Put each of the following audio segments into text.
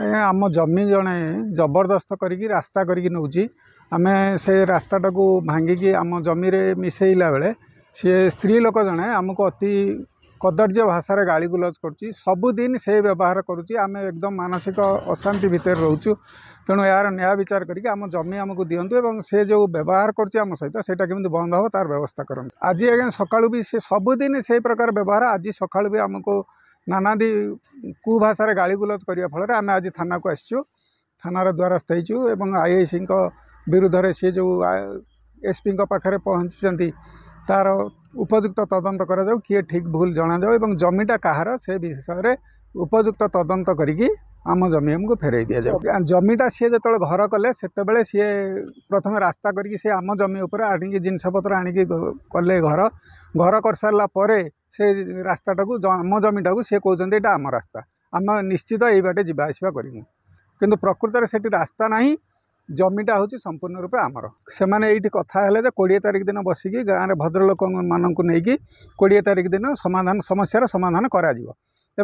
ଆଜ୍ଞା ଆମ ଜମି ଜଣେ ଜବରଦସ୍ତ କରିକି ରାସ୍ତା କରିକି ନେଉଛି ଆମେ ସେ ରାସ୍ତାଟାକୁ ଭାଙ୍ଗିକି ଆମ ଜମିରେ ମିଶାଇଲା ବେଳେ ସିଏ ସ୍ତ୍ରୀ ଲୋକ ଜଣେ ଆମକୁ ଅତି କଦର୍ଯ୍ୟ ଭାଷାରେ ଗାଳିଗୁଲଜ କରୁଛି ସବୁଦିନ ସେ ବ୍ୟବହାର କରୁଛି ଆମେ ଏକଦମ ମାନସିକ ଅଶାନ୍ତି ଭିତରେ ରହୁଛୁ ତେଣୁ ଏହାର ନ୍ୟାୟ ବିଚାର କରିକି ଆମ ଜମି ଆମକୁ ଦିଅନ୍ତୁ ଏବଂ ସେ ଯେଉଁ ବ୍ୟବହାର କରୁଛି ଆମ ସହିତ ସେଇଟା କେମିତି ବନ୍ଦ ହେବ ତାର ବ୍ୟବସ୍ଥା କରନ୍ତୁ ଆଜି ଆଜ୍ଞା ସକାଳୁ ବି ସେ ସବୁଦିନ ସେଇ ପ୍ରକାର ବ୍ୟବହାର ଆଜି ସକାଳୁ ବି ଆମକୁ नानादि कु भाषार गाड़ गुलज करने फल आम आज थाना को आसीचु थानार द्वारस्थ हो आई आई सी विरुद्ध सी जो एसपी पाखे पहुँची तार उपयुक्त तदंत कर किए ठीक भूल जना जाऊ जमीटा कहार से विषय उपयुक्त तदंत करी आम जमी आमको फेरे दि जाए जमीटा सी जो घर कले से सीए प्रथम रास्ता करम जमी उपर आ जिनपत आण कले घर घर कर सारापर ସେ ରାସ୍ତାଟାକୁ ଆମ ଜମିଟାକୁ ସିଏ କହୁଛନ୍ତି ଏଇଟା ଆମ ରାସ୍ତା ଆମେ ନିଶ୍ଚିତ ଏଇ ବାଟେ ଯିବା ଆସିବା କରିବୁ କିନ୍ତୁ ପ୍ରକୃତରେ ସେଠି ରାସ୍ତା ନାହିଁ ଜମିଟା ହେଉଛି ସମ୍ପୂର୍ଣ୍ଣ ରୂପେ ଆମର ସେମାନେ ଏଇଠି କଥା ହେଲେ ଯେ କୋଡ଼ିଏ ତାରିଖ ଦିନ ବସିକି ଗାଁରେ ଭଦ୍ରଲୋକମାନଙ୍କୁ ନେଇକି କୋଡ଼ିଏ ତାରିଖ ଦିନ ସମାଧାନ ସମସ୍ୟାର ସମାଧାନ କରାଯିବ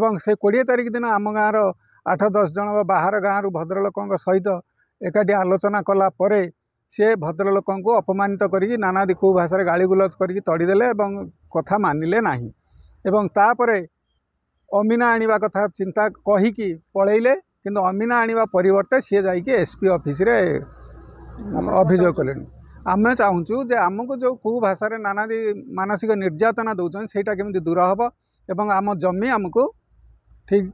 ଏବଂ ସେ କୋଡ଼ିଏ ତାରିଖ ଦିନ ଆମ ଗାଁର ଆଠ ଦଶ ଜଣ ବା ବାହାର ଗାଁରୁ ଭଦ୍ରଲୋକଙ୍କ ସହିତ ଏକାଠି ଆଲୋଚନା କଲା ପରେ ସିଏ ଭଦ୍ରଲୋକଙ୍କୁ ଅପମାନିତ କରିକି ନାନାଦି କୁଭାଷାରେ ଗାଳିଗୁଲଜ କରିକି ତଡ଼ିଦେଲେ ଏବଂ କଥା ମାନିଲେ ନାହିଁ ଏବଂ ତାପରେ ଅମିନା ଆଣିବା କଥା ଚିନ୍ତା କହିକି ପଳେଇଲେ କିନ୍ତୁ ଅମିନା ଆଣିବା ପରିବର୍ତ୍ତେ ସିଏ ଯାଇକି ଏସ୍ ପି ଅଫିସରେ ଅଭିଯୋଗ କଲେଣି ଆମେ ଚାହୁଁଛୁ ଯେ ଆମକୁ ଯେଉଁ କେଉଁ ଭାଷାରେ ନାନାଦି ମାନସିକ ନିର୍ଯାତନା ଦେଉଛନ୍ତି ସେଇଟା କେମିତି ଦୂର ହେବ ଏବଂ ଆମ ଜମି ଆମକୁ ଠିକ୍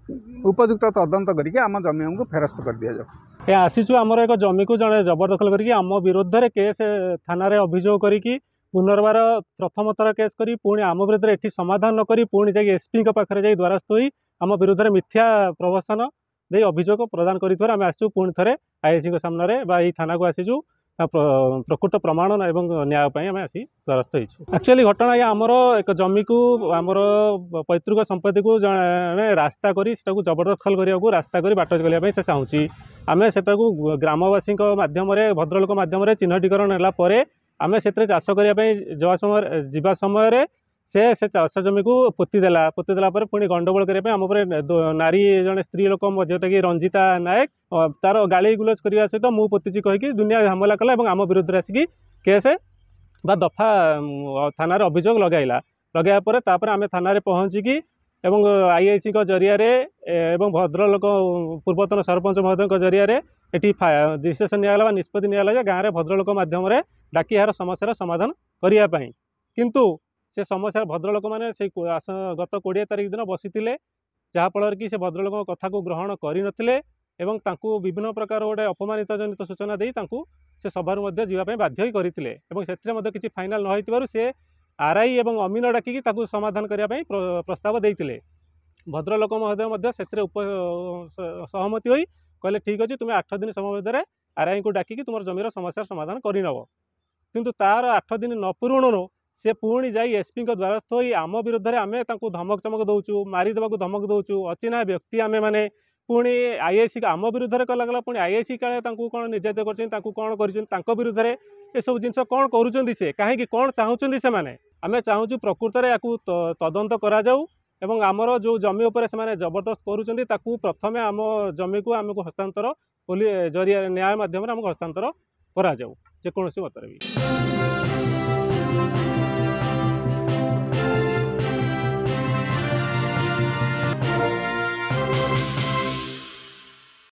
ଉପଯୁକ୍ତ ତଦନ୍ତ କରିକି ଆମ ଜମି ଆମକୁ ଫେରସ୍ତ କରିଦିଆଯାଉ ଏ ଆସିଛୁ ଆମର ଏକ ଜମିକୁ ଜଣେ ଜବରଦଖଲ କରିକି ଆମ ବିରୁଦ୍ଧରେ କେସ୍ ଥାନାରେ ଅଭିଯୋଗ କରିକି ପୁନର୍ବାର ପ୍ରଥମଥର କେସ୍ କରି ପୁଣି ଆମ ବିରୁଦ୍ଧରେ ଏଠି ସମାଧାନ ନ କରି ପୁଣି ଯାଇକି ଏସ୍ପିଙ୍କ ପାଖରେ ଯାଇ ଦ୍ୱାରସ୍ଥ ହୋଇ ଆମ ବିରୁଦ୍ଧରେ ମିଥ୍ୟା ପ୍ରବସନ ଦେଇ ଅଭିଯୋଗ ପ୍ରଦାନ କରିଥିବାରୁ ଆମେ ଆସିଛୁ ପୁଣି ଥରେ ଆଇଏସିଙ୍କ ସାମ୍ନାରେ ବା ଏଇ ଥାନାକୁ ଆସିଛୁ ପ୍ରକୃତ ପ୍ରମାଣ ଏବଂ ନ୍ୟାୟ ପାଇଁ ଆମେ ଆସି ଦ୍ୱାରସ୍ଥ ହୋଇଛୁ ଆକ୍ଚୁଆଲି ଘଟଣା ଆଜ୍ଞା ଆମର ଏକ ଜମିକୁ ଆମର ପୈତୃକ ସମ୍ପତ୍ତିକୁ ଜଣେ ରାସ୍ତା କରି ସେଟାକୁ ଜବରଦଖଲ କରିବାକୁ ରାସ୍ତା କରି ବାଟ କରିବା ପାଇଁ ସେ ଚାହୁଁଛି ଆମେ ସେଟାକୁ ଗ୍ରାମବାସୀଙ୍କ ମାଧ୍ୟମରେ ଭଦ୍ରଲୋକ ମାଧ୍ୟମରେ ଚିହ୍ନଟୀକରଣ ହେଲା ପରେ ଆମେ ସେଥିରେ ଚାଷ କରିବା ପାଇଁ ଯିବା ସମୟରେ ଯିବା ସମୟରେ ସେ ସେ ଚାଷ ଜମିକୁ ପୋତିଦେଲା ଦେଲା ପରେ ପୁଣି ଗଣ୍ଡଗୋଳ କରିବା ପାଇଁ ଆମ ଉପରେ ନାରୀ ଜଣେ ସ୍ତ୍ରୀ ଲୋକ ଯେଉଁଟାକି ରଞ୍ଜିତା ନାୟକ ତା'ର ଗାଳି ଗୁଲଜ କରିବା ସହିତ ମୁଁ ପୋତିଛି କହିକି ଦୁନିଆ ହାମଲା କଲା ଏବଂ ଆମ ବିରୁଦ୍ଧରେ ଆସିକି କେସ୍ ବା ଦଫା ଥାନାରେ ଅଭିଯୋଗ ଲଗାଇଲା ଲଗାଇବା ପରେ ତାପରେ ଆମେ ଥାନାରେ ପହଞ୍ଚିକି ଏବଂ ଆଇଆଇସିଙ୍କ ଜରିଆରେ ଏବଂ ଭଦ୍ରଲୋକ ପୂର୍ବତନ ସରପଞ୍ଚ ମହୋଦୟଙ୍କ ଜରିଆରେ ଏଠି ରେଜିଷ୍ଟ୍ରେସନ ନିଆଗଲା ବା ନିଷ୍ପତ୍ତି ନିଆଗଲା ଯେ ଗାଁରେ ଭଦ୍ରଲୋକ ମାଧ୍ୟମରେ ଡାକି ଏହାର ସମସ୍ୟାର ସମାଧାନ କରିବା ପାଇଁ କିନ୍ତୁ ସେ ସମସ୍ୟା ଭଦ୍ରଲୋକମାନେ ସେଇ ଗତ କୋଡ଼ିଏ ତାରିଖ ଦିନ ବସିଥିଲେ ଯାହାଫଳରେ କି ସେ ଭଦ୍ରଲୋକଙ୍କ କଥାକୁ ଗ୍ରହଣ କରିନଥିଲେ ଏବଂ ତାଙ୍କୁ ବିଭିନ୍ନ ପ୍ରକାର ଗୋଟେ ଅପମାନିତ ଜନିତ ସୂଚନା ଦେଇ ତାଙ୍କୁ ସେ ସଭାରୁ ମଧ୍ୟ ଯିବା ପାଇଁ ବାଧ୍ୟ କରିଥିଲେ ଏବଂ ସେଥିରେ ମଧ୍ୟ କିଛି ଫାଇନାଲ୍ ନ ହୋଇଥିବାରୁ ସେ ଆର୍ଆଇ ଏବଂ ଅମିନ ଡାକିକି ତାକୁ ସମାଧାନ କରିବା ପାଇଁ ପ୍ରସ୍ତାବ ଦେଇଥିଲେ ଭଦ୍ରଲୋକ ମହୋଦୟ ମଧ୍ୟ ସେଥିରେ ଉପ ସହମତି ହୋଇ କହିଲେ ଠିକ୍ ଅଛି ତୁମେ ଆଠ ଦିନ ସମୟ ଭିତରେ ଆର୍ଆଇଙ୍କୁ ଡାକିକି ତୁମର ଜମିର ସମସ୍ୟାର ସମାଧାନ କରିନେବ କିନ୍ତୁ ତାର ଆଠ ଦିନ ନ ପୂରଣରୁ ସେ ପୁଣି ଯାଇ ଏସ୍ପିଙ୍କ ଦ୍ୱାରସ୍ଥ ହୋଇ ଆମ ବିରୁଦ୍ଧରେ ଆମେ ତାଙ୍କୁ ଧମକ ଚମକ ଦେଉଛୁ ମାରିଦେବାକୁ ଧମକ ଦେଉଛୁ ଅଚିହ୍ନା ବ୍ୟକ୍ତି ଆମେମାନେ ପୁଣି ଆଇଆଇସି ଆମ ବିରୁଦ୍ଧରେ କଲାଗଲା ପୁଣି ଆଇଆଇସି କାଳେ ତାଙ୍କୁ କ'ଣ ନିର୍ଯାତିତ କରିଛନ୍ତି ତାଙ୍କୁ କ'ଣ କରିଛନ୍ତି ତାଙ୍କ ବିରୁଦ୍ଧରେ ଏସବୁ ଜିନିଷ କ'ଣ କରୁଛନ୍ତି ସେ କାହିଁକି କ'ଣ ଚାହୁଁଛନ୍ତି ସେମାନେ ଆମେ ଚାହୁଁଛୁ ପ୍ରକୃତରେ ୟାକୁ ତଦନ୍ତ କରାଯାଉ ଏବଂ ଆମର ଯେଉଁ ଜମି ଉପରେ ସେମାନେ ଜବରଦସ୍ତ କରୁଛନ୍ତି ତାକୁ ପ୍ରଥମେ ଆମ ଜମିକୁ ଆମକୁ ହସ୍ତାନ୍ତର ପୋଲି ଜରିଆରେ ନ୍ୟାୟ ମାଧ୍ୟମରେ ଆମକୁ ହସ୍ତାନ୍ତର କରାଯାଉ ଯେକୌଣସି ମତରେ ବି